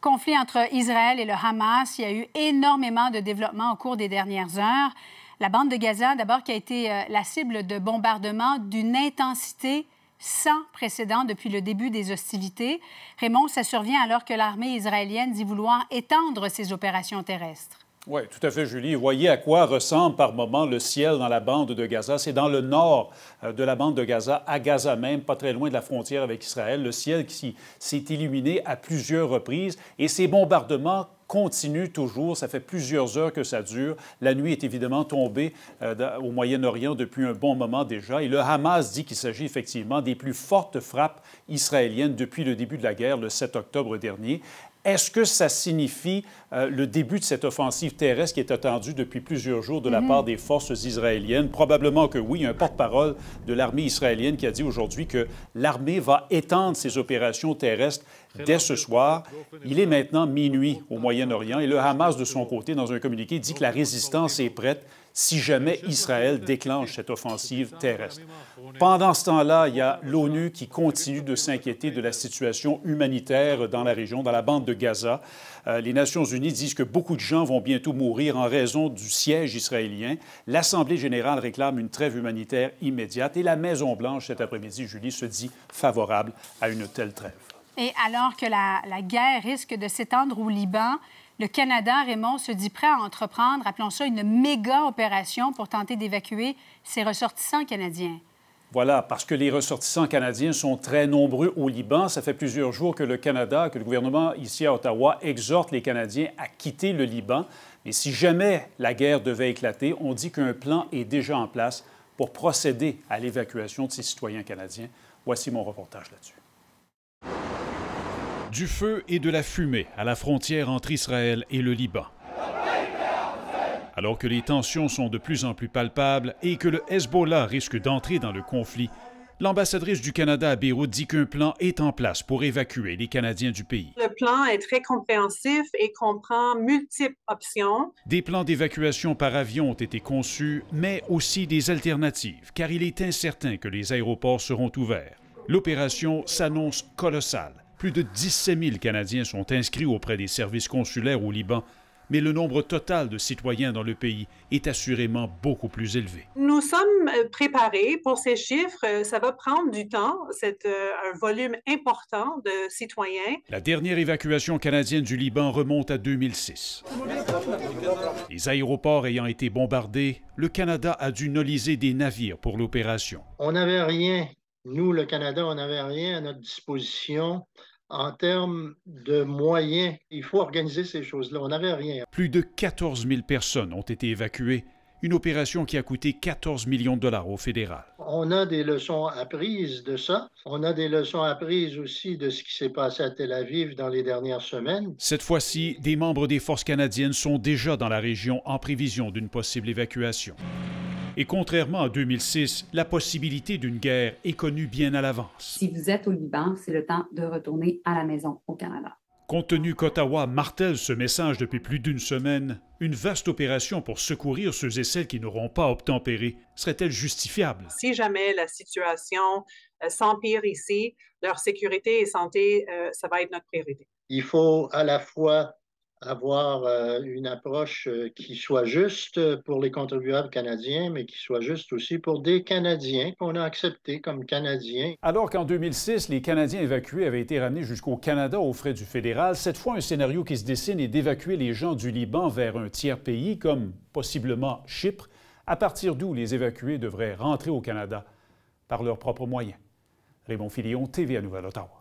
conflit entre Israël et le Hamas. Il y a eu énormément de développement au cours des dernières heures. La bande de Gaza, d'abord, qui a été euh, la cible de bombardements d'une intensité sans précédent depuis le début des hostilités. Raymond, ça survient alors que l'armée israélienne dit vouloir étendre ses opérations terrestres. Oui, tout à fait, Julie. Voyez à quoi ressemble par moment le ciel dans la bande de Gaza. C'est dans le nord euh, de la bande de Gaza, à Gaza même, pas très loin de la frontière avec Israël. Le ciel qui s'est illuminé à plusieurs reprises et ces bombardements continuent toujours. Ça fait plusieurs heures que ça dure. La nuit est évidemment tombée euh, au Moyen-Orient depuis un bon moment déjà. Et le Hamas dit qu'il s'agit effectivement des plus fortes frappes israéliennes depuis le début de la guerre, le 7 octobre dernier. Est-ce que ça signifie euh, le début de cette offensive terrestre qui est attendue depuis plusieurs jours de la mhm. part des forces israéliennes? Probablement que oui. Il y a un porte-parole de l'armée israélienne qui a dit aujourd'hui que l'armée va étendre ses opérations terrestres dès ce soir. Il est maintenant minuit au Moyen-Orient et le Hamas, de son côté, dans un communiqué, dit que la résistance est prête si jamais Israël déclenche cette offensive terrestre. Pendant ce temps-là, il y a l'ONU qui continue de s'inquiéter de la situation humanitaire dans la région, dans la bande de Gaza. Euh, les Nations unies disent que beaucoup de gens vont bientôt mourir en raison du siège israélien. L'Assemblée générale réclame une trêve humanitaire immédiate et la Maison-Blanche, cet après-midi, Julie, se dit favorable à une telle trêve. Et alors que la, guerre risque de s'étendre au Liban, le Canada, Raymond, se dit prêt à entreprendre, appelons ça une méga opération pour tenter d'évacuer ses ressortissants canadiens. Voilà, parce que les ressortissants canadiens sont très nombreux au Liban. Ça fait plusieurs jours que le Canada, que le gouvernement ici à Ottawa exhorte les Canadiens à quitter le Liban. Mais si jamais la guerre devait éclater, on dit qu'un plan est déjà en place pour procéder à l'évacuation de ces citoyens canadiens. Voici mon reportage là-dessus. Du feu et de la fumée à la frontière entre Israël et le Liban. Alors que les tensions sont de plus en plus palpables et que le Hezbollah risque d'entrer dans le conflit, L'ambassadrice du Canada à Beyrouth dit qu'un plan est en place pour évacuer les Canadiens du pays. Le plan est très compréhensif et comprend multiples options. Des plans d'évacuation par avion ont été conçus, mais aussi des alternatives, car il est incertain que les aéroports seront ouverts. L'opération s'annonce colossale plus de 17 000 Canadiens sont inscrits auprès des services consulaires au Liban, mais le nombre total de citoyens dans le pays est assurément beaucoup plus élevé. Nous sommes euh, préparés pour ces chiffres. Euh, ça va prendre du temps. C'est euh, un volume important de citoyens. La dernière évacuation canadienne du Liban remonte à 2006. Les aéroports ayant été bombardés, le Canada a dû noliser des navires pour l'opération. On n'avait rien. Nous, le Canada, on n'avait rien à notre disposition en termes de moyens, il faut organiser ces choses-là. On n'avait rien. Plus de 14 000 personnes ont été évacuées, une opération qui a coûté 14 millions de dollars au fédéral. On a des leçons apprises de ça. On a des leçons apprises aussi de ce qui s'est passé à Tel Aviv dans les dernières semaines. Cette fois-ci, des membres des forces canadiennes sont déjà dans la région en prévision d'une possible évacuation. Et contrairement à 2006, la possibilité d'une guerre est connue bien à l'avance. Si vous êtes au Liban, c'est le temps de retourner à la maison au Canada. Compte tenu qu'Ottawa martèle ce message depuis plus d'une semaine, une vaste opération pour secourir ceux et celles qui n'auront pas obtempéré serait-elle justifiable? Si jamais la situation euh, s'empire ici, leur sécurité et santé, euh, ça va être notre priorité. Il faut à la fois avoir euh, une approche euh, qui soit juste pour les contribuables canadiens, mais qui soit juste aussi pour des Canadiens qu'on a acceptés comme Canadiens. Alors qu'en 2006, les Canadiens évacués avaient été ramenés jusqu'au Canada aux frais du fédéral, cette fois, un scénario qui se dessine est d'évacuer les gens du Liban vers un tiers pays, comme possiblement Chypre, à partir d'où les évacués devraient rentrer au Canada par leurs propres moyens. Raymond Filion, TV à Nouvelle-Ottawa.